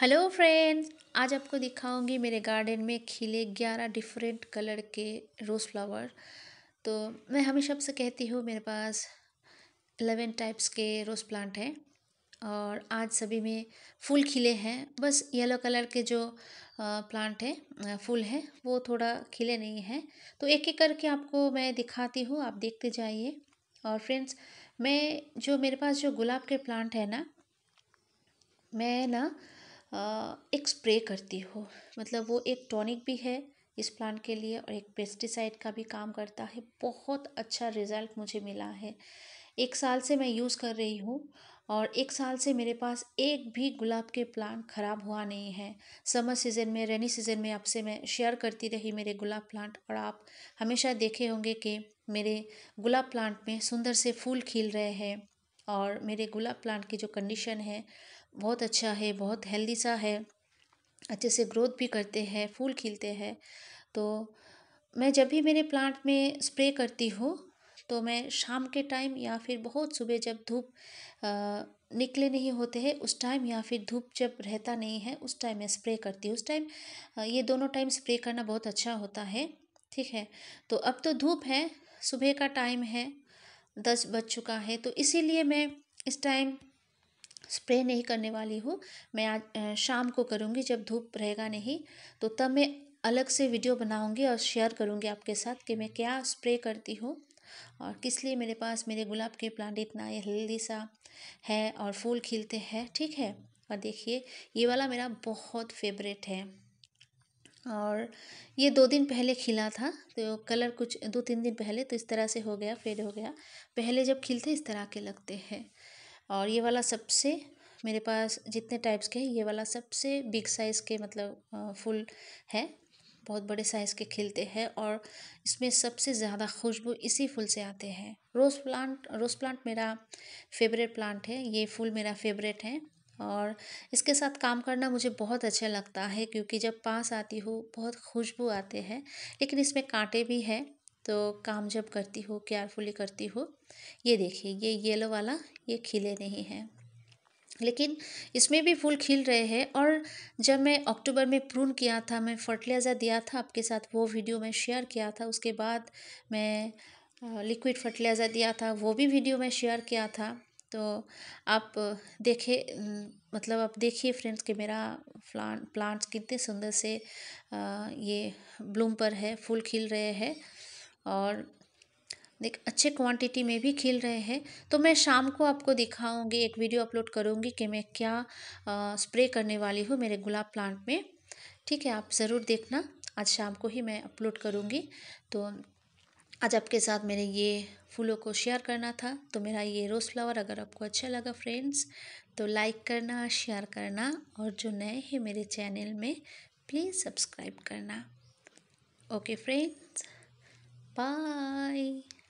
hello friends आज आपको दिखाऊंगी मेरे गार्डन में खिले ग्यारह डिफरेंट कलर के रोज़ फ्लावर तो मैं हमेशा आपसे कहती हूँ मेरे पास एलेवन टाइप्स के रोज़ प्लांट हैं और आज सभी में फूल खिले हैं बस येलो कलर के जो प्लांट है फूल है वो थोड़ा खिले नहीं हैं तो एक एक करके आपको मैं दिखाती हूँ आप देखते जाइए और फ्रेंड्स मैं जो मेरे पास जो गुलाब के प्लांट है ना मैं ना एक स्प्रे करती हो मतलब वो एक टॉनिक भी है इस प्लांट के लिए और एक पेस्टिसाइड का भी काम करता है बहुत अच्छा रिजल्ट मुझे मिला है एक साल से मैं यूज़ कर रही हूँ और एक साल से मेरे पास एक भी गुलाब के प्लांट ख़राब हुआ नहीं है समर सीज़न में रेनी सीज़न में आपसे मैं शेयर करती रही मेरे गुलाब प्लांट और आप हमेशा देखे होंगे कि मेरे गुलाब प्लांट में सुंदर से फूल खिल रहे हैं और मेरे गुलाब प्लांट की जो कंडीशन है बहुत अच्छा है बहुत हेल्दी सा है अच्छे से ग्रोथ भी करते हैं फूल खिलते हैं तो मैं जब भी मेरे प्लांट में स्प्रे करती हूँ तो मैं शाम के टाइम या फिर बहुत सुबह जब धूप निकले नहीं होते हैं उस टाइम या फिर धूप जब रहता नहीं है उस टाइम मैं स्प्रे करती हूँ उस टाइम ये दोनों टाइम स्प्रे करना बहुत अच्छा होता है ठीक है तो अब तो धूप है सुबह का टाइम है दस बज चुका है तो इसीलिए मैं इस टाइम स्प्रे नहीं करने वाली हूँ मैं आज शाम को करूँगी जब धूप रहेगा नहीं तो तब मैं अलग से वीडियो बनाऊँगी और शेयर करूँगी आपके साथ कि मैं क्या स्प्रे करती हूँ और किस लिए मेरे पास मेरे गुलाब के प्लांट इतना हेल्दी सा है और फूल खिलते हैं ठीक है और देखिए ये वाला मेरा बहुत फेवरेट है और ये दो दिन पहले खिला था तो कलर कुछ दो तीन दिन पहले तो इस तरह से हो गया फेड हो गया पहले जब खिलते इस तरह के लगते हैं और ये वाला सबसे मेरे पास जितने टाइप्स के ये वाला सबसे बिग साइज़ के मतलब फुल है बहुत बड़े साइज़ के खिलते हैं और इसमें सबसे ज़्यादा खुशबू इसी फूल से आते हैं रोज़ प्लांट रोज़ प्लांट मेरा फेवरेट प्लांट है ये फूल मेरा फेवरेट है और इसके साथ काम करना मुझे बहुत अच्छा लगता है क्योंकि जब पास आती हूँ बहुत खुशबू आते हैं लेकिन इसमें कांटे भी हैं तो काम जब करती हूँ केयरफुली करती हूँ ये देखिए ये येलो वाला ये खिले नहीं है लेकिन इसमें भी फूल खिल रहे हैं और जब मैं अक्टूबर में प्रून किया था मैं फर्टिलाइज़र दिया था आपके साथ वो वीडियो मैं शेयर किया था उसके बाद मैं लिक्विड फर्टिलाइज़र दिया था वो भी वीडियो मैं शेयर किया था तो आप देखे मतलब आप देखिए फ्रेंड्स कि मेरा फ्लान प्लांट्स कितने सुंदर से ये ब्लूम पर है फूल खिल रहे हैं और देख अच्छे क्वांटिटी में भी खिल रहे हैं तो मैं शाम को आपको दिखाऊंगी एक वीडियो अपलोड करूंगी कि मैं क्या आ, स्प्रे करने वाली हूँ मेरे गुलाब प्लांट में ठीक है आप ज़रूर देखना आज शाम को ही मैं अपलोड करूँगी तो आज आपके साथ मेरे ये फूलों को शेयर करना था तो मेरा ये रोज़ फ्लावर अगर आपको अच्छा लगा फ्रेंड्स तो लाइक करना शेयर करना और जो नए हैं मेरे चैनल में प्लीज़ सब्सक्राइब करना ओके फ्रेंड्स बाय